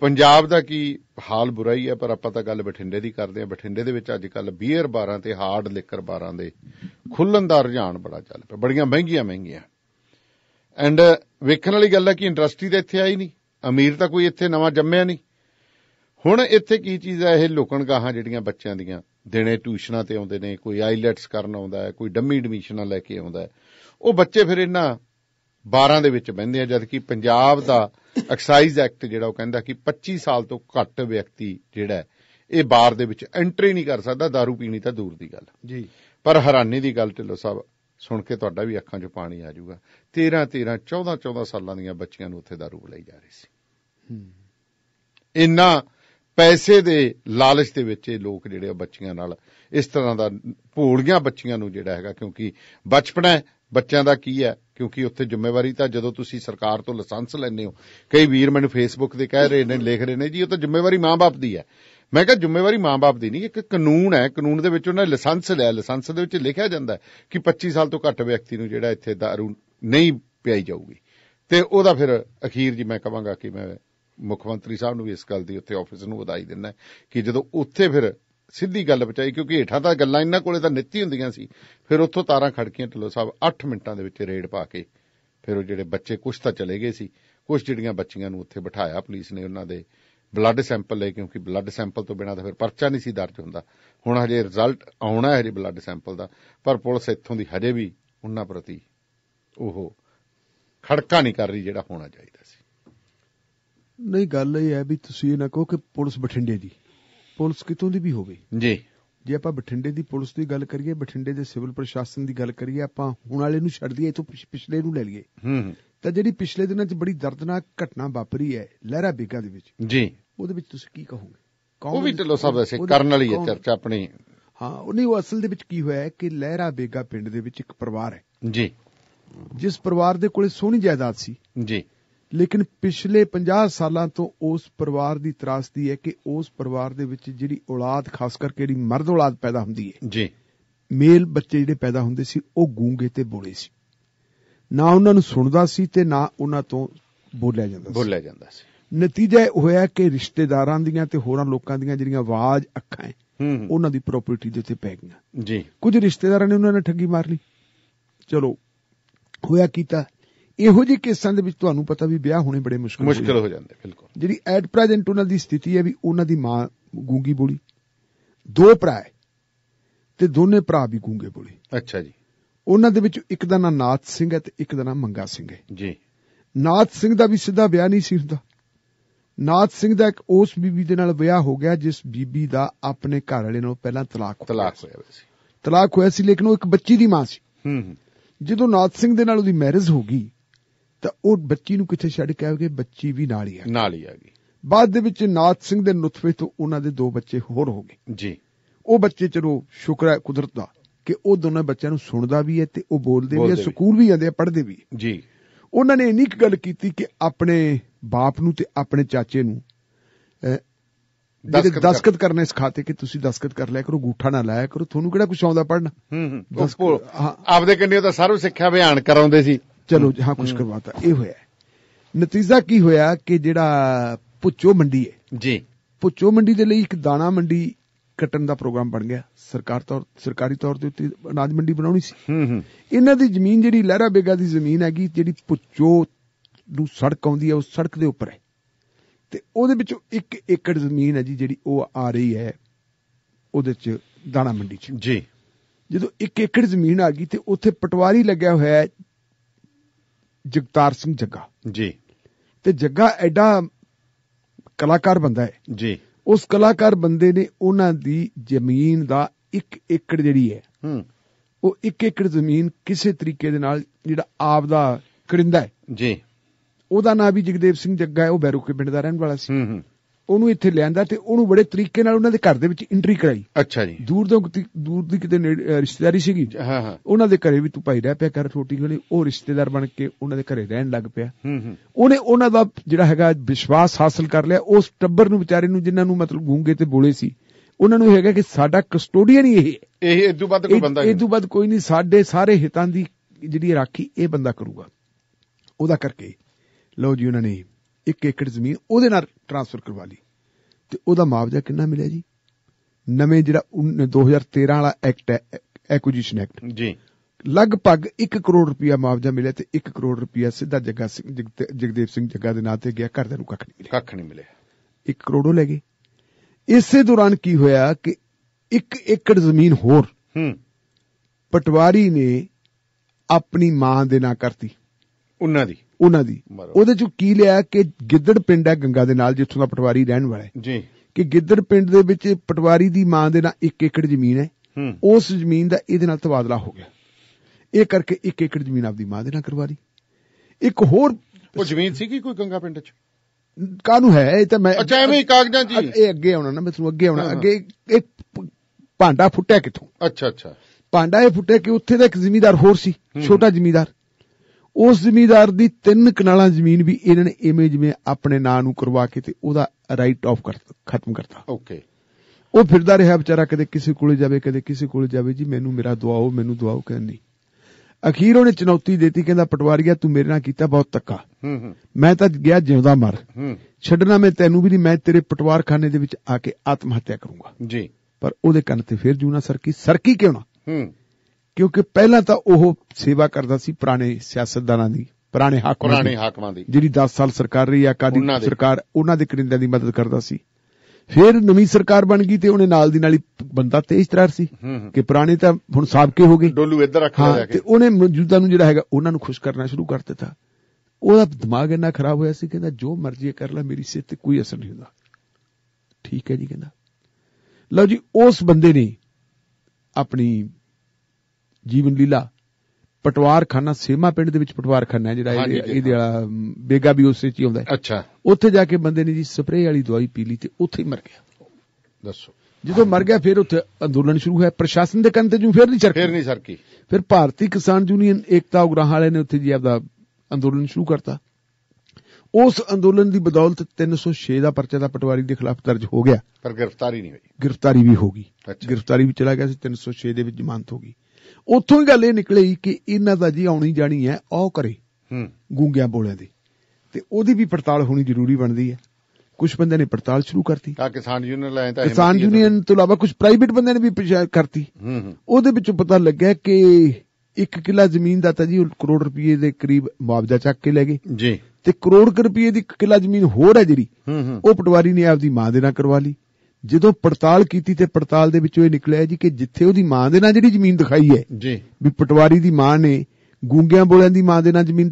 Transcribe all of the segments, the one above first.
ਪੰਜਾਬ ਦਾ ਕੀ ਹਾਲ ਬੁਰਾ ਹੀ ਹੈ ਪਰ ਆਪਾਂ ਤਾਂ ਗੱਲ ਬਠਿੰਡੇ ਦੀ ਕਰਦੇ ਆ ਬਠਿੰਡੇ ਦੇ ਵਿੱਚ ਅੱਜ ਕੱਲ ਬੀਅਰ ਬਾਰਾਂ ਤੇ ਹਾਰਡ ਲਿਕਰ ਬਾਰਾਂ ਦੇ ਖੁੱਲਣ ਦਾ ਰੁਝਾਨ ਬੜਾ ਚੱਲ ਪਿਆ ਬੜੀਆਂ ਮਹਿੰਗੀਆਂ ਮਹਿੰਗੀਆਂ ਐਂਡ ਵੇਖਣ ਵਾਲੀ ਗੱਲ ਹੈ ਕਿ ਇੰਡਸਟਰੀ ਤਾਂ ਇੱਥੇ ਆਈ ਨਹੀਂ ਅਮੀਰ ਤਾਂ ਕੋਈ ਇੱਥੇ ਨਵਾਂ ਜੰਮਿਆ ਨਹੀਂ ਹੁਣ ਇੱਥੇ ਕੀ ਚੀਜ਼ ਹੈ ਇਹ ਲੋਕਣ ਗਾਹਾਂ ਜਿਹੜੀਆਂ ਬੱਚਿਆਂ ਦੀਆਂ ਦਿਨੇ ਟਿਊਸ਼ਨਾਂ ਤੇ ਆਉਂਦੇ ਨੇ ਕੋਈ ਆਈਲੈਟਸ ਕਰਨ ਆਉਂਦਾ ਹੈ ਕੋਈ ਡੰਮੀ ਐਡਮਿਸ਼ਨਾਂ ਲੈ ਕੇ ਆਉਂਦਾ ਹੈ ਉਹ ਬੱਚੇ ਫਿਰ ਇਹਨਾਂ 12 ਦੇ ਵਿੱਚ ਬੰਦੇ ਆ ਜਦਕਿ ਪੰਜਾਬ ਦਾ ਐਕਸਾਈਜ਼ ਐਕਟ ਜਿਹੜਾ ਉਹ ਕਹਿੰਦਾ ਕਿ 25 ਸਾਲ ਤੋਂ ਘੱਟ ਵਿਅਕਤੀ ਜਿਹੜਾ ਇਹ ਬਾਰ ਦੇ ਵਿੱਚ ਐਂਟਰੀ ਨਹੀਂ ਕਰ ਸਕਦਾ दारू ਪੀਣੀ ਤਾਂ ਦੂਰ ਦੀ ਗੱਲ ਜੀ ਪਰ ਹੈਰਾਨੀ ਦੀ ਗੱਲ ਢਿੱਲੋ ਸਾਹਿਬ ਸੁਣ ਕੇ ਤੁਹਾਡਾ ਵੀ ਅੱਖਾਂ 'ਚ ਪਾਣੀ ਆ ਜਾਊਗਾ 13 13 14 14 ਸਾਲਾਂ ਦੀਆਂ ਬੱਚੀਆਂ ਨੂੰ ਉੱਥੇ दारू ਲਈ ਜਾ ਰਹੀ ਸੀ ਇੰਨਾ ਪੈਸੇ ਦੇ ਲਾਲਚ ਦੇ ਵਿੱਚ ਇਹ ਲੋਕ ਜਿਹੜੇ ਬੱਚੀਆਂ ਨਾਲ ਇਸ ਤਰ੍ਹਾਂ ਦਾ ਭੋਲੀਆਂ ਬੱਚੀਆਂ ਨੂੰ ਜਿਹੜਾ ਹੈਗਾ ਕਿਉਂਕਿ ਬਚਪਨਾ ਬੱਚਿਆਂ ਦਾ ਕੀ ਹੈ ਕਿਉਂਕਿ ਉੱਥੇ ਜ਼ਿੰਮੇਵਾਰੀ ਤਾਂ ਜਦੋਂ ਤੁਸੀਂ ਸਰਕਾਰ ਤੋਂ ਲਾਇਸੈਂਸ ਲੈਂਦੇ ਹੋ ਕਈ ਵੀਰ ਮੈਨੂੰ ਫੇਸਬੁੱਕ ਤੇ ਕਹਿ ਰਹੇ ਨੇ ਲਿਖ ਰਹੇ ਨੇ ਜੀ ਉਹ ਤਾਂ ਜ਼ਿੰਮੇਵਾਰੀ ਮਾਂ-ਬਾਪ ਦੀ ਹੈ ਮੈਂ ਕਿਹਾ ਜ਼ਿੰਮੇਵਾਰੀ ਮਾਂ-ਬਾਪ ਦੀ ਨਹੀਂ ਇੱਕ ਕਾਨੂੰਨ ਹੈ ਕਾਨੂੰਨ ਦੇ ਵਿੱਚ ਉਹਨਾਂ ਨੇ ਲਾਇਸੈਂਸ ਲਿਆ ਲਾਇਸੈਂਸ ਦੇ ਵਿੱਚ ਲਿਖਿਆ ਜਾਂਦਾ ਕਿ 25 ਸਾਲ ਤੋਂ ਘੱਟ ਵਿਅਕਤੀ ਨੂੰ ਜਿਹੜਾ ਇੱਥੇ ਦਾਰੂ ਨਹੀਂ ਪਿਆਈ ਜਾਊਗੀ ਤੇ ਉਹਦਾ ਫਿਰ ਅਖੀਰ ਜੀ ਮੈਂ ਕਹਾਂਗਾ ਕਿ ਮੈਂ ਮੁੱਖ ਮੰਤਰੀ ਸਾਹਿਬ ਨੂੰ ਵੀ ਇਸ ਗੱਲ ਦੀ ਉੱਥੇ ਆਫਿਸ ਨੂੰ ਵਧਾਈ ਦਿੰਦਾ ਕਿ ਜਦੋਂ ਉੱਥੇ ਫਿਰ ਸਿੱਧੀ ਗੱਲ ਬਚਾਈ ਕਿਉਂਕਿ ਹੇਠਾਂ ਤਾਂ ਗੱਲਾਂ ਇਹਨਾਂ ਕੋਲੇ ਤਾਂ ਨਿੱਤੀ ਹੁੰਦੀਆਂ ਸੀ ਫਿਰ ਉੱਥੋਂ ਤਾਰਾਂ ਖੜਕੀਆਂ ਢਿੱਲੋ ਸਾਹਿਬ 8 ਮਿੰਟਾਂ ਦੇ ਵਿੱਚ ਰੇਡ ਪਾ ਕੇ ਫਿਰ ਉਹ ਜਿਹੜੇ ਬੱਚੇ ਕੁਝ ਤਾਂ ਚਲੇ ਗਏ ਸੀ ਕੁਝ ਜਿਹੜੀਆਂ ਬੱਚੀਆਂ ਨੂੰ ਉੱਥੇ ਬਿਠਾਇਆ ਪੁਲਿਸ ਨੇ ਉਹਨਾਂ ਦੇ ਬਲੱਡ ਸੈਂਪਲ ਲਏ ਕਿਉਂਕਿ ਬਲੱਡ ਸੈਂਪਲ ਤੋਂ ਬਿਨਾਂ ਤਾਂ ਫਿਰ ਪਰਚਾ ਨਹੀਂ ਸੀ ਦਰਜ ਹੁੰਦਾ ਹੁਣ ਹਜੇ ਰਿਜ਼ਲਟ ਆਉਣਾ ਹੈ ਜੀ ਬਲੱਡ ਸੈਂਪਲ ਦਾ ਪਰ ਪੁਲਿਸ ਇੱਥੋਂ ਦੀ ਹਜੇ ਵੀ ਉਹਨਾਂ ਪ੍ਰਤੀ ਉਹ ਖੜਕਾ ਨਹੀਂ ਕਰ ਰਹੀ ਜਿਹੜਾ ਹੋਣਾ ਚਾਹੀਦਾ ਸੀ ਨਹੀਂ ਗੱਲ ਇਹ ਹੈ ਵੀ ਤੁਸੀਂ ਇਹਨਾਂ ਕਹੋ ਕਿ ਪੁਲਿਸ ਬਠਿੰਡੇ ਦੀ ਪੁਲਿਸ ਕਿਤੋਂ ਦੀ ਵੀ ਹੋਵੇ ਜੀ ਜੇ ਆਪਾਂ ਬਠਿੰਡੇ ਦੀ ਪੁਲਿਸ ਦੀ ਗੱਲ ਕਰੀਏ ਬਠਿੰਡੇ ਦੇ ਸਿਵਲ ਪ੍ਰਸ਼ਾਸਨ ਦੀ ਗੱਲ ਕਰੀਏ ਆਪਾਂ ਹੁਣ ਵਾਲੇ ਨੂੰ ਛੱਡ ਦਈਏ ਇਥੋਂ ਪਿਛਲੇ ਨੂੰ ਲੈ ਲਈਏ ਹੂੰ ਤਾਂ ਜਿਹੜੀ ਪਿਛਲੇ ਦਿਨਾਂ 'ਚ ਬੜੀ ਦਰਦਨਾਕ ਘਟਨਾ ਵਾਪਰੀ ਹੈ ਲਹਿਰਾ ਬੇਗਾ ਦੇ ਵਿੱਚ ਜੀ ਉਹਦੇ ਵਿੱਚ ਤੁਸੀਂ ਕੀ ਕਹੋਗੇ ਉਹ ਵੀ ਢਿੱਲੋ ਸਾਹਿਬ ਐਸੇ ਕਰਨ ਵਾਲੀ ਹੈ ਚਰਚਾ ਆਪਣੀ ਹਾਂ ਉਹ ਨਹੀਂ ਉਹ ਅਸਲ ਦੇ ਵਿੱਚ ਕੀ ਹੋਇਆ ਕਿ ਲਹਿਰਾ ਬੇਗਾ ਪਿੰਡ ਦੇ ਵਿੱਚ ਇੱਕ ਪਰਿਵਾਰ ਹੈ ਜੀ ਜਿਸ ਪਰਿਵਾਰ ਦੇ ਕੋਲੇ ਸੋਹਣੀ ਜਾਇਦਾਦ ਸੀ ਜੀ ਲੇਕਿਨ ਪਿਛਲੇ 50 ਸਾਲਾਂ ਤੋਂ ਉਸ ਪਰਿਵਾਰ ਦੀ ਤਰਾਸਦੀ ਹੈ ਕਿ ਉਸ ਪਰਿਵਾਰ ਦੇ ਵਿੱਚ ਜਿਹੜੀ ਔਲਾਦ ਖਾਸ ਕਰਕੇ ਜਿਹੜੀ ਮਰਦ ਔਲਾਦ ਪੈਦਾ ਹੁੰਦੀ ਹੈ ਜੀ ਮੇਲ ਬੱਚੇ ਜਿਹੜੇ ਪੈਦਾ ਹੁੰਦੇ ਸੀ ਉਹ ਗੂੰਗੇ ਤੇ ਬੋਲੇ ਸੀ ਨਾ ਉਹਨਾਂ ਨੂੰ ਸੁਣਦਾ ਸੀ ਤੇ ਨਾ ਉਹਨਾਂ ਤੋਂ ਬੋਲਿਆ ਜਾਂਦਾ ਸੀ ਬੋਲਿਆ ਜਾਂਦਾ ਸੀ ਨਤੀਜਾ ਇਹ ਹੋਇਆ ਕਿ ਰਿਸ਼ਤੇਦਾਰਾਂ ਦੀਆਂ ਤੇ ਹੋਰਾਂ ਲੋਕਾਂ ਦੀਆਂ ਜਿਹੜੀਆਂ ਆਵਾਜ਼ ਅੱਖਾਂ ਹੈ ਉਹਨਾਂ ਦੀ ਪ੍ਰਾਪਰਟੀ ਦੇ ਉੱਤੇ ਪੈ ਗਈਆਂ ਜੀ ਕੁਝ ਰਿਸ਼ਤੇਦਾਰਾਂ ਨੇ ਉਹਨਾਂ ਨੇ ਠੱਗੀ ਮਾਰ ਲਈ ਚਲੋ ਹੋਇਆ ਕੀਤਾ ਇਹੋ ਜਿਹੇ ਕੇਸਾਂ ਦੇ ਵਿੱਚ ਤੁਹਾਨੂੰ ਪਤਾ ਵੀ ਵਿਆਹ ਹੋਣੇ ਬੜੇ ਮੁਸ਼ਕਲ ਮੁਸ਼ਕਲ ਹੋ ਜਾਂਦੇ ਬਿਲਕੁਲ ਜਿਹੜੀ ਐਟ ਪ੍ਰੈਜ਼ੈਂਟ ਉਹਨਾਂ ਦੀ ਸਥਿਤੀ ਹੈ ਵੀ ਉਹਨਾਂ ਦੀ ਮਾਂ ਗੂੰਗੀ ਬੋਲੀ ਦੋ ਭਰਾ ਤੇ ਦੋਨੇ ਭਰਾ ਵੀ ਗੂੰਗੇ ਬੋਲੇ ਅੱਛਾ ਜੀ ਉਹਨਾਂ ਦੇ ਵਿੱਚ ਇੱਕ ਦਾ ਨਾਮ ਨਾਥ ਸਿੰਘ ਹੈ ਤੇ ਇੱਕ ਦਾ ਨਾਮ ਮੰਗਾ ਸਿੰਘ ਹੈ ਜੀ ਨਾਥ ਸਿੰਘ ਦਾ ਵੀ ਸਿੱਧਾ ਵਿਆਹ ਨਹੀਂ ਸੀ ਹੁੰਦਾ ਨਾਥ ਸਿੰਘ ਦਾ ਇੱਕ ਉਸ ਬੀਬੀ ਦੇ ਨਾਲ ਵਿਆਹ ਹੋ ਗਿਆ ਜਿਸ ਬੀਬੀ ਦਾ ਆਪਣੇ ਘਰ ਵਾਲੇ ਨਾਲ ਪਹਿਲਾਂ ਤਲਾਕ ਤਲਾਕ ਹੋਇਆ ਸੀ ਤਲਾਕ ਹੋਇਆ ਸੀ ਲੇਕਿਨ ਉਹ ਇੱਕ ਬੱਚੀ ਦੀ ਮਾਂ ਸੀ ਹੂੰ ਜਦੋਂ ਨਾਥ ਸਿੰਘ ਦੇ ਨਾਲ ਉਹਦੀ ਮੈਰਿਜ ਹੋ ਗਈ ਤਾਂ ਉਹ ਬੱਚੀ ਨੂੰ ਕਿੱਥੇ ਛੱਡ ਕੇ ਆਉਗੇ ਬੱਚੀ ਵੀ ਨਾਲ ਹੀ ਆ ਨਾਲ ਹੀ ਆ ਗਈ ਬਾਅਦ ਦੇ ਵਿੱਚ ਨਾਥ ਸਿੰਘ ਦੇ ਨੁਤਫੇ ਤੋਂ ਉਹਨਾਂ ਦੇ ਦੋ ਬੱਚੇ ਹੋਰ ਹੋ ਗਏ ਜੀ ਉਹ ਬੱਚੇ ਚਲੋ ਸ਼ੁਕਰ ਹੈ ਕੁਦਰਤ ਦਾ ਕਿ ਉਹ ਦੋਨੇ ਬੱਚਿਆਂ ਨੂੰ ਸੁਣਦਾ ਵੀ ਹੈ ਤੇ ਉਹ ਬੋਲਦੇ ਵੀ ਹੈ ਸਕੂਲ ਵੀ ਜਾਂਦੇ ਆ ਪੜ੍ਹਦੇ ਵੀ ਜੀ ਉਹਨਾਂ ਨੇ ਇੰਨੀ ਗੱਲ ਕੀਤੀ ਕਿ ਆਪਣੇ ਬਾਪ ਨੂੰ ਤੇ ਆਪਣੇ ਚਾਚੇ ਨੂੰ ਦਸਕਤ ਕਰਨੇ ਸਿਖਾਤੇ ਕਿ ਤੁਸੀਂ ਦਸਕਤ ਕਰ ਲਿਆ ਕਰੋ ਗੂਠਾ ਨਾ ਲਾਇਆ ਕਰੋ ਤੁਹਾਨੂੰ ਕਿਹੜਾ ਕੁਝ ਆਉਂਦਾ ਪੜਨਾ ਹੂੰ ਹੂੰ ਆਪਦੇ ਕੰਨੇ ਤਾਂ ਸਰਵ ਸਿੱਖਿਆ ਅਭਿਆਨ ਕਰਾਉਂਦੇ ਸੀ ਚਲੋ ਹਾਂ ਕੁਝ ਕਰਵਾਤਾ ਇਹ ਹੋਇਆ ਨਤੀਜਾ ਕੀ ਹੋਇਆ ਕਿ ਜਿਹੜਾ ਪੁੱਚੋ ਮੰਡੀ ਹੈ ਜੀ ਪੁੱਚੋ ਮੰਡੀ ਦੇ ਲਈ ਇੱਕ ਦਾਣਾ ਮੰਡੀ ਕੱਟਣ ਦਾ ਪ੍ਰੋਗਰਾਮ ਬਣ ਗਿਆ ਸਰਕਾਰ ਤੌਰ ਸਰਕਾਰੀ ਤੌਰ ਤੇ ਉੱਤੇ ਅਨਾਜ ਮੰਡੀ ਬਣਾਉਣੀ ਸੀ ਹੂੰ ਹੂੰ ਇਹਨਾਂ ਦੀ ਜ਼ਮੀਨ ਜਿਹੜੀ ਲਹਿਰਾ ਬੇਗਾ ਦੀ ਜ਼ਮੀਨ ਹੈਗੀ ਜਿਹੜੀ ਪੁੱਚੋ ਨੂੰ ਸੜਕ ਆਉਂਦੀ ਹੈ ਉਹ ਸੜਕ ਦੇ ਉੱਪਰ ਹੈ ਤੇ ਉਹਦੇ ਵਿੱਚੋਂ ਇੱਕ ਏਕੜ ਜ਼ਮੀਨ ਹੈ ਜੀ ਜਿਹੜੀ ਉਹ ਆ ਰਹੀ ਹੈ ਉਹਦੇ ਚ ਦਾਣਾ ਮੰਡੀ ਚ ਜੀ ਜਦੋਂ ਇੱਕ ਏਕੜ ਜ਼ਮੀਨ ਆ ਗਈ ਤੇ ਉੱਥੇ ਪਟਵਾਰੀ ਲੱਗਿਆ ਹੋਇਆ ਹੈ ਜਗਤਾਰ ਸਿੰਘ ਜੱਗਾ ਜੀ ਤੇ ਜੱਗਾ ਐਡਾ ਕਲਾਕਾਰ ਬੰਦਾ ਹੈ ਜੀ ਉਸ ਕਲਾਕਾਰ ਬੰਦੇ ਨੇ ਉਹਨਾਂ ਦੀ ਜ਼ਮੀਨ ਦਾ 1 ਏਕੜ ਜਿਹੜੀ ਹੈ ਹੂੰ ਉਹ 1 ਏਕੜ ਜ਼ਮੀਨ ਕਿਸੇ ਤਰੀਕੇ ਦੇ ਨਾਲ ਜਿਹੜਾ ਆਪ ਦਾ ਕਰਿੰਦਾ ਹੈ ਜੀ ਉਹਦਾ ਨਾਂ ਵੀ ਜਗਦੇਵ ਸਿੰਘ ਜੱਗਾ ਹੈ ਉਹ ਬੈਰੂਕੇ ਪਿੰਡ ਦਾ ਰਹਿਣ ਵਾਲਾ ਸੀ ਹੂੰ ਹੂੰ ਉਹਨੂੰ ਇੱਥੇ ਲਿਆਂਦਾ ਤੇ ਉਹਨੂੰ ਬੜੇ ਤਰੀਕੇ ਨਾਲ ਉਹਨਾਂ ਦੇ ਘਰ ਦੇ ਵਿੱਚ ਐਂਟਰੀ ਕਰਾਈ ਅੱਛਾ ਜੀ ਦੂਰ ਤੋਂ ਦੂਰ ਦੀ ਕਿਤੇ ਰਿਸ਼ਤੇਦਾਰੀ ਸੀਗੀ ਹਾਂ ਹਾਂ ਉਹਨਾਂ ਦੇ ਘਰੇ ਵੀ ਤੂੰ ਭਾਈ ਰਹਿ ਪਿਆ ਕਰ ਛੋਟੀ ਗਲੀ ਉਹ ਰਿਸ਼ਤੇਦਾਰ ਬਣ ਕੇ ਉਹਨਾਂ ਦੇ ਘਰੇ ਰਹਿਣ ਲੱਗ ਪਿਆ ਹੂੰ ਹੂੰ ਉਹਨੇ ਉਹਨਾਂ ਦਾ ਜਿਹੜਾ ਹੈਗਾ ਵਿਸ਼ਵਾਸ ਹਾਸਲ ਕਰ ਲਿਆ ਉਸ ਟੱਬਰ ਨੂੰ ਵਿਚਾਰੇ ਨੂੰ ਜਿਨ੍ਹਾਂ ਨੂੰ ਮਤਲਬ ਗੂੰਗੇ ਤੇ ਬੋਲੇ ਸੀ ਉਹਨਾਂ ਨੂੰ ਹੈਗਾ ਕਿ ਸਾਡਾ ਕਸਟੋਡੀਅਨ ਹੀ ਇਹ ਇਹ ਇਦੋਂ ਬਾਅਦ ਕੋਈ ਬੰਦਾ ਹੈ ਇਦੋਂ ਬਾਅਦ ਕੋਈ ਨਹੀਂ ਸਾਡੇ ਸਾਰੇ ਹਿੱਤਾਂ ਦੀ ਜਿਹੜੀ ਰਾਖੀ ਇਹ ਬੰਦਾ ਕਰੂਗਾ ਉਹਦਾ ਕਰਕੇ ਲੋ ਜੀ ਉਹਨਾਂ ਨੇ ਇੱਕ ਏਕੜ ਜ਼ਮੀਨ ਉਹਦੇ ਨਾਲ ਟ੍ਰਾਂਸਫਰ ਕਰਵਾ ਲਈ ਤੇ ਉਹਦਾ ਮੁਆਵਜ਼ਾ ਕਿੰਨਾ ਮਿਲਿਆ ਜੀ ਨਵੇਂ ਜਿਹੜਾ 2013 ਵਾਲਾ ਐਕਟ ਹੈ ਐਕੁਜੀਸ਼ਨ ਐਕਟ ਜੀ ਲਗਭਗ 1 ਕਰੋੜ ਰੁਪਇਆ ਮੁਆਵਜ਼ਾ ਮਿਲਿਆ ਤੇ 1 ਕਰੋੜ ਰੁਪਇਆ ਸਿੱਧਾ ਜੱਗਾ ਸਿੰਘ ਜਗਦੇਵ ਸਿੰਘ ਜੱਗਾ ਦੇ ਨਾਂ ਤੇ ਗਿਆ ਘਰ ਦੇ ਨੂੰ ਕੱਖ ਨਹੀਂ ਮਿਲਿਆ ਕੱਖ ਨਹੀਂ ਮਿਲਿਆ 1 ਕਰੋੜ ਉਹ ਲੈ ਗਏ ਇਸੇ ਦੌਰਾਨ ਕੀ ਹੋਇਆ ਕਿ 1 ਏਕੜ ਜ਼ਮੀਨ ਹੋਰ ਹੂੰ ਪਟਵਾਰੀ ਨੇ ਆਪਣੀ ਮਾਂ ਦੇ ਨਾਂ ਕਰਤੀ ਉਹਨਾਂ ਦੀ ਉਹਨਾਂ ਦੀ ਉਹਦੇ ਚ ਕੀ ਲਿਆ ਕਿ ਗਿੱਦੜ ਪਿੰਡ ਹੈ ਗੰਗਾ ਦੇ ਨਾਲ ਜਿੱਥੋਂ ਦਾ ਪਟਵਾਰੀ ਰਹਿਣ ਵਾਲਾ ਹੈ ਜੀ ਕਿ ਗਿੱਦੜ ਪਿੰਡ ਦੇ ਵਿੱਚ ਪਟਵਾਰੀ ਦੀ ਮਾਂ ਦੇ ਨਾਲ 1 ਏਕੜ ਜ਼ਮੀਨ ਹੈ ਉਸ ਜ਼ਮੀਨ ਦਾ ਇਹਦੇ ਨਾਲ ਤਬਾਦਲਾ ਹੋ ਗਿਆ ਇਹ ਕਰਕੇ 1 ਏਕੜ ਜ਼ਮੀਨ ਆਪਦੀ ਮਾਂ ਦੇ ਨਾਲ ਕਰਵਾ ਲਈ ਇੱਕ ਹੋਰ ਉਹ ਜ਼ਮੀਨ ਸੀ ਕਿ ਕੋਈ ਗੰਗਾ ਪਿੰਡ 'ਚ ਕਾਨੂੰ ਹੈ ਇਹ ਤਾਂ ਮੈਂ ਅੱਛਾ ਐਵੇਂ ਕਾਗਜ਼ਾਂ ਜੀ ਇਹ ਅੱਗੇ ਆਉਣਾ ਨਾ ਮੈਂ ਤੁਹਾਨੂੰ ਅੱਗੇ ਆਉਣਾ ਅੱਗੇ ਇੱਕ ਭਾਂਡਾ ਫੁੱਟਿਆ ਕਿੱਥੋਂ ਅੱਛਾ ਅੱਛਾ ਭਾਂਡਾ ਇਹ ਫੁੱਟਿਆ ਕਿ ਉੱਥੇ ਦਾ ਇੱਕ ਜ਼ਿਮੀਦਾਰ ਹੋਰ ਸੀ ਛੋਟਾ ਜ਼ਿਮੀਦਾਰ ਉਸ ਜ਼ਿਮੀਦਾਰ ਦੀ ਤਿੰਨ ਕਨਾਲਾਂ ਜ਼ਮੀਨ ਵੀ ਇਹਨਾਂ ਨੇ ਇਮੇਜ ਵਿੱਚ ਆਪਣੇ ਨਾਂ ਨੂੰ ਕਰਵਾ ਕੇ ਤੇ ਉਹਦਾ ਰਾਈਟ ਆਫ ਖਤਮ ਕਰਤਾ ਓਕੇ ਉਹ ਫਿਰਦਾ ਰਿਹਾ ਵਿਚਾਰਾ ਕਦੇ ਕਿਸੇ ਕੋਲ ਜਾਵੇ ਕਦੇ ਕਿਸੇ ਕੋਲ ਜਾਵੇ ਜੀ ਮੈਨੂੰ ਮੇਰਾ ਦੁਆਓ ਮੈਨੂੰ ਦੁਆਓ ਕਹਿੰਦੀ ਅਖੀਰ ਉਹਨੇ ਚੁਣੌਤੀ ਦਿੱਤੀ ਕਹਿੰਦਾ ਪਟਵਾਰੀਆ ਤੂੰ ਮੇਰੇ ਨਾਲ ਕੀਤਾ ਬਹੁਤ ਤੱਕਾ ਮੈਂ ਤਾਂ ਗਿਆ ਜਿਉਂਦਾ ਮਰ ਛੱਡਣਾ ਮੈਂ ਤੈਨੂੰ ਵੀ ਨਹੀਂ ਮੈਂ ਤੇਰੇ ਪਟਵਾਰਖਾਨੇ ਦੇ ਵਿੱਚ ਆ ਕੇ ਆਤਮ ਹੱਤਿਆ ਕਰੂੰਗਾ ਜੀ ਪਰ ਉਹਦੇ ਕੰਨ ਤੇ ਫੇਰ ਜੂਨਾ ਸਰਕੀ ਸਰਕੀ ਕਿਉਂ ਨਾ ਕਿਉਂਕਿ ਪਹਿਲਾਂ ਤਾਂ ਉਹ ਸੇਵਾ ਕਰਦਾ ਸੀ ਪੁਰਾਣੇ ਸਿਆਸਤਦਾਨਾਂ ਦੀ ਪੁਰਾਣੇ ਹਾਕਮਾਂ ਪੁਰਾਣੇ ਹਾਕਮਾਂ ਦੀ ਜਿਹੜੀ 10 ਸਾਲ ਸਰਕਾਰ ਰਹੀ ਆ ਕਾਦੀ ਸਰਕਾਰ ਉਹਨਾਂ ਦੇ ਕਰਿੰਦਿਆਂ ਦੀ ਮਦਦ ਕਰਦਾ ਸੀ ਫਿਰ ਨਵੀਂ ਸਰਕਾਰ ਬਣ ਗਈ ਤੇ ਉਹਨੇ ਨਾਲ ਦੀ ਨਾਲ ਹੀ ਬੰਦਾ ਤੇਜ਼ ਤਰਾਰ ਸੀ ਕਿ ਪੁਰਾਣੇ ਤਾਂ ਹੁਣ ਸਾਬਕੇ ਹੋ ਗਏ ਡੋਲੂ ਇੱਧਰ ਰੱਖਿਆ ਜਾ ਕੇ ਤੇ ਉਹਨੇ ਮੌਜੂਦਾ ਨੂੰ ਜਿਹੜਾ ਹੈਗਾ ਉਹਨਾਂ ਨੂੰ ਖੁਸ਼ ਕਰਨਾ ਸ਼ੁਰੂ ਕਰ ਦਿੱਤਾ ਉਹਦਾ ਦਿਮਾਗ ਇੰਨਾ ਖਰਾਬ ਹੋਇਆ ਸੀ ਕਹਿੰਦਾ ਜੋ ਮਰਜ਼ੀ ਕਰ ਲੈ ਮੇਰੀ ਸਿਹਤ ਤੇ ਕੋਈ ਅਸਰ ਨਹੀਂ ਹੁੰਦਾ ਠੀਕ ਹੈ ਜੀ ਕਹਿੰਦਾ ਲਓ ਜੀ ਉਸ ਬੰਦੇ ਨੇ ਆਪਣੀ ਜੀਵਨ ਲੀਲਾ ਪਟਵਾਰ ਖਾਨਾ ਸੇਮਾ ਪਿੰਡ ਦੇ ਵਿੱਚ ਪਟਵਾਰ ਹੈ ਜਿਹੜਾ ਇਹਦੇ ਵਾਲਾ ਬੇਗਾ ਵੀ ਉਸੇ ਚ ਹੀ ਹੁੰਦਾ ਹੈ ਅੱਛਾ ਉੱਥੇ ਜਾ ਕੇ ਬੰਦੇ ਨੇ ਜੀ ਸਪਰੇਅ ਵਾਲੀ ਦਵਾਈ ਪੀ ਲਈ ਤੇ ਉੱਥੇ ਹੀ ਮਰ ਗਿਆ ਦੱਸੋ ਜਦੋਂ ਮਰ ਗਿਆ ਫਿਰ ਉੱਥੇ ਅੰਦੋਲਨ ਸ਼ੁਰੂ ਹੋਇਆ ਪ੍ਰਸ਼ਾਸਨ ਦੇ ਕੰਨ ਤੇ ਜੂ ਫਿਰ ਨਹੀਂ ਚਰਕੀ ਫਿਰ ਨਹੀਂ ਸਰਕੀ ਫਿਰ ਭਾਰਤੀ ਕਿਸਾਨ ਯੂਨੀਅਨ ਏਕਤਾ ਉਗਰਾਹ ਵਾਲੇ ਨੇ ਉੱਥੇ ਜੀ ਆਪਦਾ ਅੰਦੋਲਨ ਸ਼ੁਰੂ ਕਰਤਾ ਉਸ ਅੰਦੋਲਨ ਦੀ ਬਦੌਲਤ 306 ਦਾ ਪਰਚਾ ਦਾ ਪਟਵਾਰੀ ਦੇ ਖਿਲਾਫ ਦਰਜ ਹੋ ਗਿਆ ਪਰ ਗ੍ਰਿਫਤਾਰੀ ਨਹੀਂ ਹੋਈ ਗ੍ਰਿਫਤਾਰੀ ਵੀ ਹੋ ਗਈ ਗ੍ਰਿਫਤਾਰੀ ਵੀ ਚਲਾ ਗਿਆ ਸੀ 306 ਦੇ ਵਿੱਚ ਜ਼ਮਾਨਤ ਹੋ ਗਈ ਉੱਥੋਂ ਹੀ ਗੱਲ ਇਹ ਨਿਕਲੀ ਕਿ ਇਹਨਾਂ ਦਾ ਜੀ ਆਉਣੀ ਜਾਣੀ ਹੈ ਉਹ ਕਰੇ ਹੂੰ ਗੂੰਗਿਆਂ ਬੋਲਿਆਂ ਦੀ ਤੇ ਉਹਦੀ ਵੀ ਪੜਤਾਲ ਹੋਣੀ ਜ਼ਰੂਰੀ ਬਣਦੀ ਹੈ ਕੁਝ ਬੰਦੇ ਨੇ ਪੜਤਾਲ ਸ਼ੁਰੂ ਕਰਤੀ ਤਾਂ ਕਿਸਾਨ ਯੂਨੀਅਨ ਲੈ ਤਾਂ ਕਿਸਾਨ ਯੂਨੀਅਨ ਤੋਂ ਇਲਾਵਾ ਕੁਝ ਪ੍ਰਾਈਵੇਟ ਬੰਦੇ ਨੇ ਵੀ ਕਰਤੀ ਹੂੰ ਹੂੰ ਉਹਦੇ ਵਿੱਚੋਂ ਪਤਾ ਲੱਗਿਆ ਕਿ ਇੱਕ ਕਿਲਾ ਜ਼ਮੀਨ ਦਾ ਤਾਂ ਜੀ ਕਰੋੜ ਰੁਪਏ ਦੇ ਕਰੀਬ ਮੁਆਵਜ਼ਾ ਚੱਕ ਕੇ ਲੈ ਗਏ ਜੀ ਤੇ ਕਰੋੜ ਰੁਪਏ ਦੀ ਕਿਲਾ ਜ਼ਮੀਨ ਹੋਰ ਹੈ ਜਿਹੜੀ ਉਹ ਪਟਵਾਰੀ ਨੇ ਆਪਦੀ ਮਾਂ ਦੇ ਨਾਲ ਕਰਵਾ ਲਈ ਜਦੋਂ ਪੜਤਾਲ ਕੀਤੀ ਤੇ ਪੜਤਾਲ ਦੇ ਵਿੱਚੋਂ ਇਹ ਨਿਕਲਿਆ ਜੀ ਕਿ ਜਿੱਥੇ ਉਹਦੀ ਮਾਂ ਦੇ ਨਾਲ ਜਿਹੜੀ ਜ਼ਮੀਨ ਦਿਖਾਈ ਹੈ ਜੀ ਵੀ ਪਟਵਾਰੀ ਦੀ ਮਾਂ ਨੇ ਗੂੰਗਿਆਂ ਬੋਲਿਆਂ ਦੀ ਮਾਂ ਦੇ ਨਾਲ ਜ਼ਮੀਨ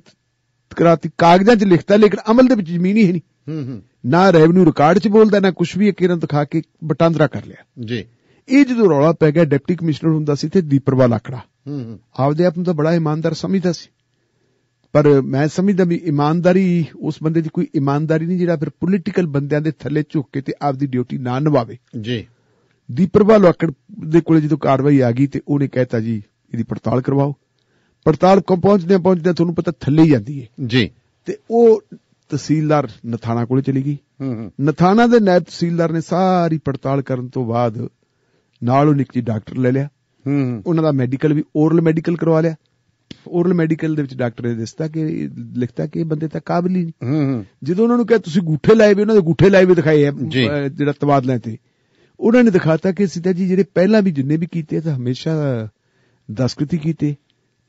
ਕਰਾਤੀ ਕਾਗਜ਼ਾਂ 'ਚ ਲਿਖਤਾ ਲੇਕਿਨ ਅਮਲ ਦੇ ਵਿੱਚ ਜ਼ਮੀਨ ਹੀ ਨਹੀਂ ਹੂੰ ਹੂੰ ਨਾ ਰੈਵਨਿਊ ਰਿਕਾਰਡ 'ਚ ਬੋਲਦਾ ਨਾ ਕੁਝ ਵੀ ਅਕੀਰਨ ਦਿਖਾ ਕੇ ਬਟਾਂਦਰਾ ਕਰ ਲਿਆ ਜੀ ਇਹ ਜਦੋਂ ਰੌਲਾ ਪੈ ਗਿਆ ਡਿਪਟੀ ਕਮਿਸ਼ਨਰ ਹੁੰਦਾ ਸੀ ਤੇ ਦੀਪਰਵਾਲ ਆਕੜਾ ਹੂੰ ਹੂੰ ਆਪਦੇ ਆਪ ਨੂੰ ਤਾਂ ਬੜਾ ਇਮਾਨਦਾਰ ਸਮਝਦਾ ਸੀ ਪਰ ਮੈਂ ਸਮਝਦਾ ਵੀ ਇਮਾਨਦਾਰੀ ਉਸ ਬੰਦੇ ਦੀ ਕੋਈ ਇਮਾਨਦਾਰੀ ਨਹੀਂ ਜਿਹੜਾ ਫਿਰ ਪੋਲੀਟੀਕਲ ਬੰਦਿਆਂ ਦੇ ਥੱਲੇ ਝੁੱਕ ਕੇ ਤੇ ਆਪਦੀ ਡਿਊਟੀ ਨਾ ਨਿਭਾਵੇ ਜੀ ਦੀਪਰਵਾਲ ਵਾਕੜ ਦੇ ਕੋਲੇ ਜਦੋਂ ਕਾਰਵਾਈ ਆ ਗਈ ਤੇ ਉਹਨੇ ਕਹਿਤਾ ਜੀ ਇਹਦੀ ਪੜਤਾਲ ਕਰਵਾਓ ਪੜਤਾਲ ਕੋ ਪਹੁੰਚਦੇ ਪਹੁੰਚਦੇ ਤੁਹਾਨੂੰ ਪਤਾ ਥੱਲੇ ਹੀ ਜਾਂਦੀ ਹੈ ਜੀ ਤੇ ਉਹ ਤਹਿਸੀਲਦਾਰ ਨਥਾਣਾ ਕੋਲੇ ਚਲੀ ਗਈ ਨਥਾਣਾ ਦੇ ਨਾਇਬ ਤਹਿਸੀਲਦਾਰ ਨੇ ਸਾਰੀ ਪੜਤਾਲ ਕਰਨ ਤੋਂ ਬਾਅਦ ਨਾਲ ਉਹ ਨਿੱਕੀ ਡਾਕਟਰ ਲੈ ਲਿਆ ਉਹਨਾਂ ਦਾ ਮੈਡੀਕਲ ਵੀ ਓਰਲ ਮੈਡੀਕਲ ਕਰਵਾ ਲਿਆ ਔਰਲ ਮੈਡੀਕਲ ਦੇ ਵਿੱਚ ਡਾਕਟਰ ਨੇ ਦੱਸਤਾ ਕਿ ਲਿਖਤਾ ਕਿ ਇਹ ਬੰਦੇ ਤਾਂ ਕਾਬਲੀ ਨਹੀਂ ਜਦੋਂ ਉਹਨਾਂ ਨੂੰ ਕਿਹਾ ਤੁਸੀਂ ਗੂਠੇ ਲਾਏ ਵੀ ਉਹਨਾਂ ਦੇ ਗੂਠੇ ਲਾਏ ਵੀ ਦਿਖਾਏ ਆ ਜਿਹੜਾ ਤਬਾਦਲਾ ਤੇ ਉਹਨਾਂ ਨੇ ਦਿਖਾਤਾ ਕਿ ਸਿੱਧਾ ਜੀ ਜਿਹੜੇ ਪਹਿਲਾਂ ਵੀ ਜਿੰਨੇ ਵੀ ਕੀਤੇ ਤਾਂ ਹਮੇਸ਼ਾ ਦਸਕਤੀ ਕੀਤੇ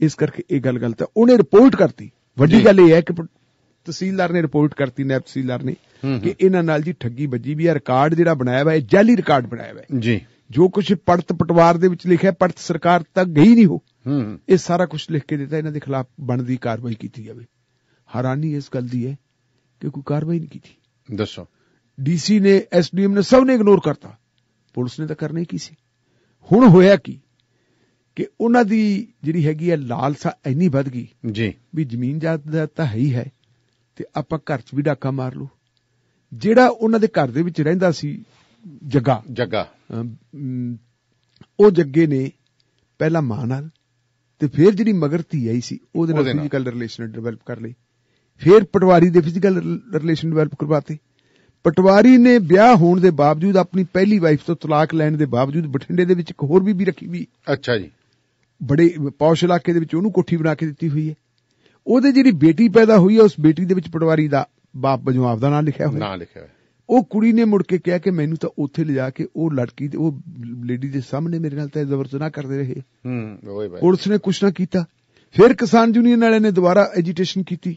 ਇਸ ਕਰਕੇ ਇਹ ਗੱਲ ਗਲਤ ਹੈ ਉਹਨੇ ਰਿਪੋਰਟ ਕਰਤੀ ਵੱਡੀ ਗੱਲ ਇਹ ਹੈ ਕਿ ਤਹਿਸੀਲਦਾਰ ਨੇ ਰਿਪੋਰਟ ਕਰਤੀ ਨੈਬ ਤਹਿਸੀਲਦਾਰ ਨੇ ਕਿ ਇਹਨਾਂ ਨਾਲ ਜੀ ਠੱਗੀ ਵੱਜੀ ਵੀ ਆ ਰਿਕਾਰਡ ਜਿਹੜਾ ਬਣਾਇਆ ਹੋਇਆ ਹੈ ਜਾਲੀ ਰਿਕਾਰਡ ਬਣਾਇਆ ਹੋਇਆ ਹੈ ਜੀ ਜੋ ਕੁਝ ਪੜਤ ਪਟਵਾਰ ਦੇ ਵਿੱਚ ਲਿਖਿਆ ਪੜਤ ਸਰਕਾਰ ਤੱਕ ਗਈ ਨਹੀਂ ਹੋ ਹੂੰ ਇਹ ਸਾਰਾ ਕੁਝ ਲਿਖ ਕੇ ਦਿੱਤਾ ਇਹਨਾਂ ਦੇ ਖਿਲਾਫ ਬਣਦੀ ਕਾਰਵਾਈ ਕੀਤੀ ਜਾਵੇ ਹੈਰਾਨੀ ਇਸ ਗੱਲ ਦੀ ਹੈ ਕਿ ਕੋਈ ਕਾਰਵਾਈ ਨਹੀਂ ਕੀਤੀ ਦੱਸੋ ਡੀਸੀ ਨੇ ਐਸਡੀਐਮ ਨੇ ਸਭ ਨੇ ਇਗਨੋਰ ਕਰਤਾ ਪੁਲਿਸ ਨੇ ਤਾਂ ਕਰਨੇ ਕੀ ਸੀ ਹੁਣ ਹੋਇਆ ਕੀ ਕਿ ਉਹਨਾਂ ਦੀ ਜਿਹੜੀ ਹੈਗੀ ਹੈ ਲਾਲਸਾ ਇੰਨੀ ਵੱਧ ਗਈ ਜੀ ਵੀ ਜ਼ਮੀਨ ਜਾਇਦਾਦ ਤਾਂ ਹੈ ਹੀ ਹੈ ਤੇ ਆਪਾਂ ਘਰ 'ਚ ਵੀ ਡਾਕਾ ਮਾਰ ਲੂ ਜਿਹੜਾ ਉਹਨਾਂ ਦੇ ਘਰ ਦੇ ਵਿੱਚ ਰਹਿੰਦਾ ਸੀ ਜੱਗਾ ਜੱਗਾ ਉਹ ਜੱਗੇ ਨੇ ਪਹਿਲਾਂ ਮਾਂ ਨਾਲ ਤੇ ਫਿਰ ਜਿਹੜੀ ਮਗਰ ਧੀ ਆਈ ਸੀ ਉਹਦੇ ਨਾਲ ਫਿਜ਼ੀਕਲ ਰਿਲੇਸ਼ਨ ਡਿਵੈਲਪ ਕਰ ਲਈ ਫਿਰ ਪਟਵਾਰੀ ਦੇ ਫਿਜ਼ੀਕਲ ਰਿਲੇਸ਼ਨ ਡਿਵੈਲਪ ਕਰਵਾਤੇ ਪਟਵਾਰੀ ਨੇ ਵਿਆਹ ਹੋਣ ਦੇ ਬਾਵਜੂਦ ਆਪਣੀ ਪਹਿਲੀ ਵਾਈਫ ਤੋਂ ਤਲਾਕ ਲੈਣ ਦੇ ਬਾਵਜੂਦ ਬਠਿੰਡੇ ਦੇ ਵਿੱਚ ਇੱਕ ਹੋਰ ਬੀਬੀ ਰੱਖੀ ਵੀ ਅੱਛਾ ਜੀ ਬੜੇ ਪੌਸ਼ ਇਲਾਕੇ ਦੇ ਵਿੱਚ ਉਹਨੂੰ ਕੋਠੀ ਬਣਾ ਕੇ ਦਿੱਤੀ ਹੋਈ ਹੈ ਉਹਦੇ ਜਿਹੜੀ ਬੇਟੀ ਪੈਦਾ ਹੋਈ ਹੈ ਉਸ ਬੇਟੀ ਦੇ ਵਿੱਚ ਪਟਵਾਰੀ ਦਾ ਬਾਪ ਵਜੋਂ ਦਾ ਨਾਮ ਲਿਖਿਆ ਹੋਇਆ ਨਾਮ ਲਿਖਿਆ ਹੋਇਆ ਉਹ ਕੁੜੀ ਨੇ ਮੁੜ ਕੇ ਕਿਹਾ ਕਿ ਮੈਨੂੰ ਤਾਂ ਉੱਥੇ ਲਿਜਾ ਕੇ ਉਹ ਲੜਕੀ ਤੇ ਉਹ ਲੇਡੀ ਦੇ ਸਾਹਮਣੇ ਮੇਰੇ ਨਾਲ ਤਾਂ ਜ਼ਬਰਦਸਤ ਕਰਦੇ ਰਹੇ ਹੂੰ ਓਏ ਭਾਈ ਪੁਲਿਸ ਨੇ ਕੁਛ ਨਾ ਕੀਤਾ ਫਿਰ ਕਿਸਾਨ ਯੂਨੀਅਨ ਵਾਲਿਆਂ ਨੇ ਦੁਬਾਰਾ ਐਜੀਟੇਸ਼ਨ ਕੀਤੀ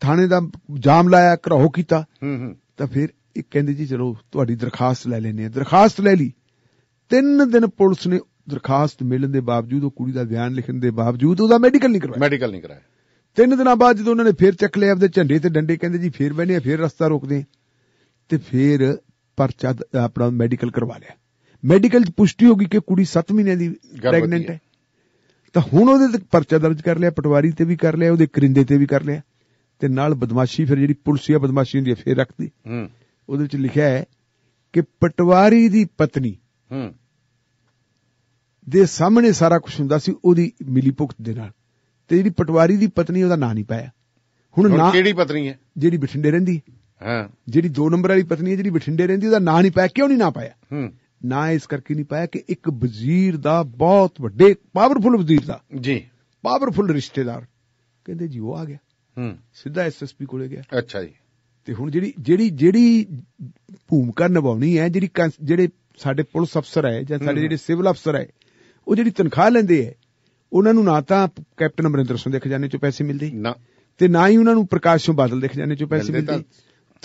ਥਾਣੇ ਦਾ ਜਾਮ ਲਾਇਆ ਘਰੋ ਕੀਤਾ ਹੂੰ ਹੂੰ ਤਾਂ ਫਿਰ ਇਹ ਕਹਿੰਦੇ ਜੀ ਚਲੋ ਤੁਹਾਡੀ ਦਰਖਾਸਤ ਲੈ ਲੈਨੇ ਆ ਦਰਖਾਸਤ ਲੈ ਲਈ ਤਿੰਨ ਦਿਨ ਪੁਲਿਸ ਨੇ ਦਰਖਾਸਤ ਮਿਲਣ ਦੇ ਬਾਵਜੂਦ ਉਹ ਕੁੜੀ ਦਾ ਬਿਆਨ ਲਿਖਣ ਦੇ ਬਾਵਜੂਦ ਉਹਦਾ ਮੈਡੀਕਲ ਨਹੀਂ ਕਰਵਾਇਆ ਮੈਡੀਕਲ ਨਹੀਂ ਕਰਾਇਆ ਤਿੰਨ ਦਿਨਾਂ ਬਾਅਦ ਜਦੋਂ ਉਹਨਾਂ ਨੇ ਫੇਰ ਚੱਕ ਲਿਆ ਆਪਦੇ ਝੰਡੇ ਤੇ ਡੰਡੇ ਕਹਿੰਦੇ ਜੀ ਫੇਰ ਬੈਣੇ ਆ ਫੇਰ ਰਸਤਾ ਰੋਕਦੇ ਤੇ ਫਿਰ ਪਰਚਾ ਆਪਣਾ ਮੈਡੀਕਲ ਕਰਵਾ ਲਿਆ ਮੈਡੀਕਲ ਚ ਪੁਸ਼ਟੀ ਹੋ ਗਈ ਕਿ ਕੁੜੀ 7 ਮਹੀਨੇ ਦੀ ਪ੍ਰੈਗਨੈਂਟ ਹੈ ਤਾਂ ਹੁਣ ਉਹਦੇ ਤੇ ਪਰਚਾ ਦਰਜ ਕਰ ਲਿਆ ਪਟਵਾਰੀ ਤੇ ਵੀ ਕਰ ਲਿਆ ਉਹਦੇ ਕਰਿੰਦੇ ਤੇ ਵੀ ਕਰ ਲਿਆ ਤੇ ਨਾਲ ਬਦਮਾਸ਼ੀ ਫਿਰ ਜਿਹੜੀ ਪੁਲਸੀਆ ਬਦਮਾਸ਼ੀ ਹੁੰਦੀ ਹੈ ਫੇਰ ਰੱਖਦੀ ਹੂੰ ਉਹਦੇ ਵਿੱਚ ਲਿਖਿਆ ਹੈ ਕਿ ਪਟਵਾਰੀ ਦੀ ਪਤਨੀ ਹੂੰ ਦੇ ਸਾਹਮਣੇ ਸਾਰਾ ਕੁਝ ਹੁੰਦਾ ਸੀ ਉਹਦੀ ਭੁਗਤ ਦੇ ਨਾਲ ਤੇ ਜਿਹੜੀ ਪਟਵਾਰੀ ਦੀ ਪਤਨੀ ਉਹਦਾ ਨਾਂ ਨਹੀਂ ਪਾਇਆ ਹੁਣ ਨਾ ਕਿਹੜੀ ਪਤਨੀ ਹੈ ਜਿਹੜੀ ਬਠਿੰਡੇ ਰਹਿੰਦੀ ਹੈ ਹਾਂ ਜਿਹੜੀ 2 ਨੰਬਰ ਵਾਲੀ ਪਤਨੀ ਹੈ ਜਿਹੜੀ ਬਠਿੰਡੇ ਰਹਿੰਦੀ ਉਹਦਾ ਨਾਂ ਨਹੀਂ ਪਾਇਆ ਕਿਉਂ ਨਹੀਂ ਨਾ ਪਾਇਆ ਹੂੰ ਨਾ ਇਸ ਕਰਕੇ ਨਹੀਂ ਪਾਇਆ ਕਿ ਇੱਕ ਵਜ਼ੀਰ ਦਾ ਬਹੁਤ ਵੱਡੇ ਪਾਵਰਫੁਲ ਵਜ਼ੀਰ ਦਾ ਜੀ ਪਾਵਰਫੁਲ ਰਿਸ਼ਤੇਦਾਰ ਕਹਿੰਦੇ ਜੀ ਉਹ ਆ ਗਿਆ ਹੂੰ ਸਿੱਧਾ ਐਸਐਸਪੀ ਕੋਲੇ ਗਿਆ ਅੱਛਾ ਜੀ ਤੇ ਹੁਣ ਜਿਹੜੀ ਜਿਹੜੀ ਜਿਹੜੀ ਭੂਮਿਕਾ ਨਿਭਾਉਣੀ ਹੈ ਜਿਹੜੀ ਜਿਹੜੇ ਸਾਡੇ ਪੁਲਿਸ ਅਫਸਰ ਹੈ ਜਾਂ ਸਾਡੇ ਜਿਹੜੇ ਸਿਵਲ ਅਫਸਰ ਹੈ ਉਹ ਜਿਹੜੀ ਤਨਖਾਹ ਲੈਂਦੇ ਹੈ ਉਹਨਾਂ ਨੂੰ ਨਾ ਤਾਂ ਕੈਪਟਨ ਅਮਰਿੰਦਰ ਸਿੰਘ ਦੇ ਖਜ਼ਾਨੇ ਚੋਂ ਪੈਸੇ ਮਿਲਦੇ ਨਾ ਤੇ ਨਾ ਹੀ ਉਹਨਾਂ ਨੂੰ ਪ੍ਰਕਾਸ਼ ਸਿੰਘ ਬਾਦਲ ਦੇ ਖਜ਼ਾਨੇ ਚੋਂ ਪੈਸੇ ਮਿਲਦੇ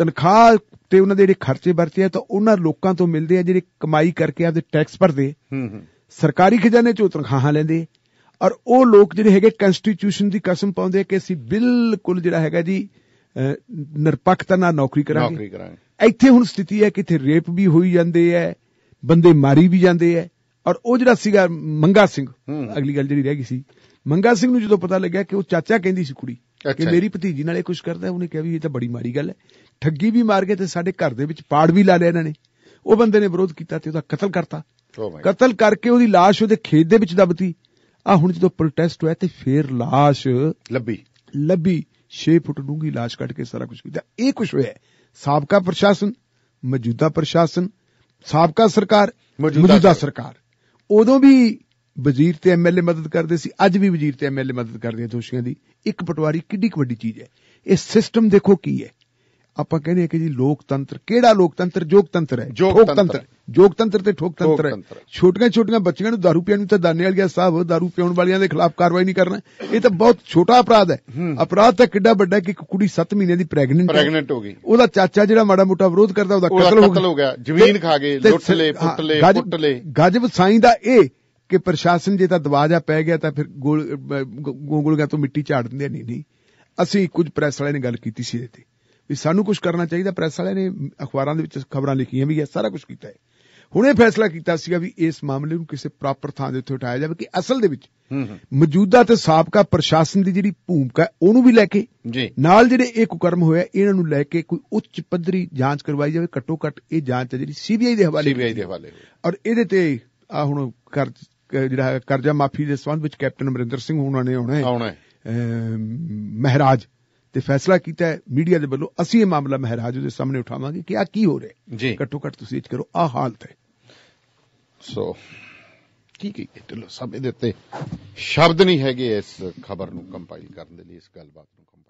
ਤਨਖਾਹ ਤੇ ਉਹਨਾਂ ਦੇ ਜਿਹੜੇ ਖਰਚੇ ਵਰਤੇ ਆ ਤਾਂ ਉਹਨਾਂ ਲੋਕਾਂ ਤੋਂ ਮਿਲਦੇ ਆ ਜਿਹੜੇ ਕਮਾਈ ਕਰਕੇ ਆਪਦੇ ਟੈਕਸ ਭਰਦੇ ਹੂੰ ਹੂੰ ਸਰਕਾਰੀ ਖਜ਼ਾਨੇ ਚੋਂ ਤਨਖਾਹਾਂ ਲੈਂਦੇ ਔਰ ਉਹ ਲੋਕ ਜਿਹੜੇ ਹੈਗੇ ਕਨਸਟੀਟਿਊਸ਼ਨ ਦੀ ਕਸਮ ਪਾਉਂਦੇ ਆ ਕਿ ਅਸੀਂ ਬਿਲਕੁਲ ਜਿਹੜਾ ਹੈਗਾ ਜੀ ਨਿਰਪੱਖਤਾ ਨਾਲ ਨੌਕਰੀ ਕਰਾਂਗੇ ਨੌਕਰੀ ਕਰਾਂਗੇ ਇੱਥੇ ਹੁਣ ਸਥਿਤੀ ਹੈ ਕਿ ਇੱਥੇ ਰੇਪ ਵੀ ਹੋਈ ਜਾਂਦੇ ਐ ਬੰਦੇ ਮਾਰੀ ਵੀ ਜਾਂਦੇ ਐ ਔਰ ਉਹ ਜਿਹੜਾ ਸੀਗਾ ਮੰਗਾ ਸਿੰਘ ਅਗਲੀ ਗੱਲ ਜਿਹੜੀ ਰਹਿ ਗਈ ਸੀ ਮੰਗਾ ਸਿੰਘ ਨੂੰ ਜਦੋਂ ਪਤਾ ਲੱਗਿਆ ਕਿ ਉਹ ਚਾਚਾ ਕਹਿੰਦੀ ਸੀ ਕੁੜੀ ਕਿ ਮੇਰੀ ਭਤੀਜੀ ਨਾਲ ਇਹ ਕੁਝ ਕਰਦਾ ਉਹਨੇ ਕਿਹਾ ਵੀ ਇਹ ਤਾਂ ਬੜੀ ਮਾੜੀ ਗੱਲ ਹੈ ਠੱਗੀ ਵੀ ਮਾਰ ਕੇ ਤੇ ਸਾਡੇ ਘਰ ਦੇ ਵਿੱਚ ਪਾੜ ਵੀ ਲਾ ਲਿਆ ਇਹਨਾਂ ਨੇ ਉਹ ਬੰਦੇ ਨੇ ਵਿਰੋਧ ਕੀਤਾ ਤੇ ਉਹਦਾ ਕਤਲ ਕਰਤਾ oh ਕਤਲ ਕਰਕੇ ਉਹਦੀ লাশ ਉਹਦੇ ਖੇਤ ਦੇ ਵਿੱਚ ਦਬਤੀ ਆ ਹੁਣ ਜਦੋਂ ਪ੍ਰੋਟੈਸਟ ਹੋਇਆ ਤੇ ਫੇਰ লাশ ਲੱਭੀ ਲੱਭੀ 6 ਫੁੱਟ ਡੂੰਗੀ লাশ ਕੱਢ ਕੇ ਸਾਰਾ ਕੁਝ ਕੀਤਾ ਇਹ ਕੁਝ ਹੋਇਆ ਸਾਬਕਾ ਪ੍ਰਸ਼ਾਸਨ ਮੌਜੂਦਾ ਪ੍ਰਸ਼ਾਸਨ ਸਾਬਕਾ ਸਰਕਾਰ ਮੌਜੂਦਾ ਸਰਕਾਰ ਉਦੋਂ ਵੀ ਵਜ਼ੀਰ ਤੇ ਐਮਐਲਏ ਮਦਦ ਕਰਦੇ ਸੀ ਅੱਜ ਵੀ ਵਜ਼ੀਰ ਤੇ ਐਮਐਲਏ ਮਦਦ ਕਰਦੇ ਆ ਦੋਸ਼ੀਆਂ ਦੀ ਇੱਕ ਪਟਵਾਰੀ ਕਿੱਡੀ ਵੱਡੀ ਚੀਜ਼ ਹੈ ਇਹ ਸਿਸਟਮ ਦੇਖੋ ਕੀ ਹੈ ਆਪਾਂ ਕਹਿੰਦੇ ਆ ਕਿ ਜੀ ਲੋਕਤੰਤਰ ਕਿਹੜਾ ਲੋਕਤੰਤਰ ਜੋਗਤੰਤਰ ਹੈ ਠੋਕਤੰਤਰ ਜੋਗਤੰਤਰ ਤੇ ਠੋਕਤੰਤਰ ਹੈ ਛੋਟੀਆਂ ਛੋਟੀਆਂ ਬੱਚੀਆਂ ਨੂੰ दारू ਪੀਣ ਨੂੰ ਤਾਂ ਦਾਨੇ ਵਾਲੀਆ ਸਾਹਿਬ दारू ਪੀਉਣ ਵਾਲਿਆਂ ਦੇ ਖਿਲਾਫ ਕਾਰਵਾਈ ਨਹੀਂ ਕਰਨਾ ਇਹ ਤਾਂ ਬਹੁਤ ਛੋਟਾ ਅਪਰਾਧ ਹੈ ਅਪਰਾਧ ਤਾਂ ਕਿੱਡਾ ਵੱਡਾ ਕਿ ਇੱਕ ਕੁੜੀ 7 ਮਹੀਨੇ ਦੀ ਪ੍ਰੈਗਨੈਂਟ ਪ੍ਰੈਗਨੈਂਟ ਹੋ ਗਈ ਉਹਦਾ ਚਾਚਾ ਜਿਹੜਾ ਮਾੜਾ ਮੋਟਾ ਵਿਰੋਧ ਕਰਦਾ ਉਹਦਾ ਕਤਲ ਹੋ ਗਿਆ ਜ਼ਮੀਨ ਖਾ ਗਏ ਲੁੱਟ ਲੇ ਪੁੱਟ ਲਏ ਪੁੱਟ ਲੇ ਗਜਬ ਸਾਈਂ ਦਾ ਇਹ ਕਿ ਪ੍ਰਸ਼ਾਸਨ ਜੇ ਤਾਂ ਦਵਾਜਾ ਪੈ ਗਿਆ ਤਾਂ ਫਿਰ ਗੋਲ ਗਿਆ ਤੋਂ ਮਿੱਟੀ ਝਾੜ ਦਿੰਦੇ ਨਹੀਂ ਨਹੀਂ ਅਸੀਂ ਕੁਝ ਪ੍ਰੈਸ ਵਾਲੇ ਨੇ ਗੱਲ ਕੀਤੀ ਸੀ ਇਹਦੇ ਤੇ ਵੀ ਸਾਨੂੰ ਕੁਝ ਕਰਨਾ ਚਾਹੀਦਾ ਪ੍ਰੈਸ ਵਾਲਿਆਂ ਨੇ ਅਖਬਾਰਾਂ ਦੇ ਵਿੱਚ ਖਬਰਾਂ ਲਿਖੀਆਂ ਵੀ ਇਹ ਸਾਰਾ ਕੁਝ ਕੀਤਾ ਹੈ ਹੁਣੇ ਫੈਸਲਾ ਕੀਤਾ ਸੀਗਾ ਵੀ ਇਸ ਮਾਮਲੇ ਨੂੰ ਕਿਸੇ ਪ੍ਰੋਪਰ ਥਾਂ ਦੇ ਉੱਤੇ ਉਠਾਇਆ ਜਾਵੇ ਕਿ ਅਸਲ ਦੇ ਵਿੱਚ ਮੌਜੂਦਾ ਤੇ ਸਾਬਕਾ ਪ੍ਰਸ਼ਾਸਨ ਦੀ ਜਿਹੜੀ ਭੂਮਿਕਾ ਉਹਨੂੰ ਵੀ ਲੈ ਕੇ ਨਾਲ ਜਿਹੜੇ ਇਹ ਕੁਕਰਮ ਹੋਇਆ ਇਹਨਾਂ ਨੂੰ ਲੈ ਕੇ ਕੋਈ ਉੱਚ ਪੱਧਰੀ ਜਾਂਚ ਕਰਵਾਈ ਜਾਵੇ ਘੱਟੋ ਘੱਟ ਇਹ ਜਾਂਚ ਜਿਹੜੀ ਸੀਬੀਆਈ ਦੇ ਹਵਾਲੇ ਸੀਬੀਆਈ ਦੇ ਹਵਾਲੇ ਔਰ ਇਹਦੇ ਤੇ ਆ ਹੁਣ ਕਰ ਜਿਹੜਾ ਕਰਜ਼ਾ ਮਾਫੀ ਦੇ ਸਬੰਧ ਵਿੱਚ ਕੈਪਟਨ ਅਮਰਿੰਦਰ ਸਿੰਘ ਉਹਨਾਂ ਨੇ ਆਉਣਾ ਹੈ ਮਹਾਰਾਜ ਤੇ ਫੈਸਲਾ ਕੀਤਾ ਹੈ ਮੀਡੀਆ ਦੇ ਵੱਲੋਂ ਅਸੀਂ ਇਹ ਮਾਮਲਾ ਮਹਾਰਾਜ ਦੇ ਸਾਹਮਣੇ ਉਠਾਵਾਂਗੇ ਕਿ ਆ ਕੀ ਹੋ ਰਿਹਾ ਹੈ ਘੱਟੋ ਘੱਟ ਤੁਸੀਂ ਇਹ ਕਰੋ ਆ ਹਾਲਤ ਹੈ ਸੋ ਠੀਕ ਹੈ ਢਿੱਲੋ ਸਭ ਇਹਦੇ ਤੇ ਸ਼ਬਦ ਨਹੀਂ ਹੈਗੇ ਇਸ ਖਬਰ ਨੂੰ ਕੰਪਾਈਲ ਕਰਨ ਦੇ ਲਈ ਇਸ ਗੱਲਬਾਤ ਨੂੰ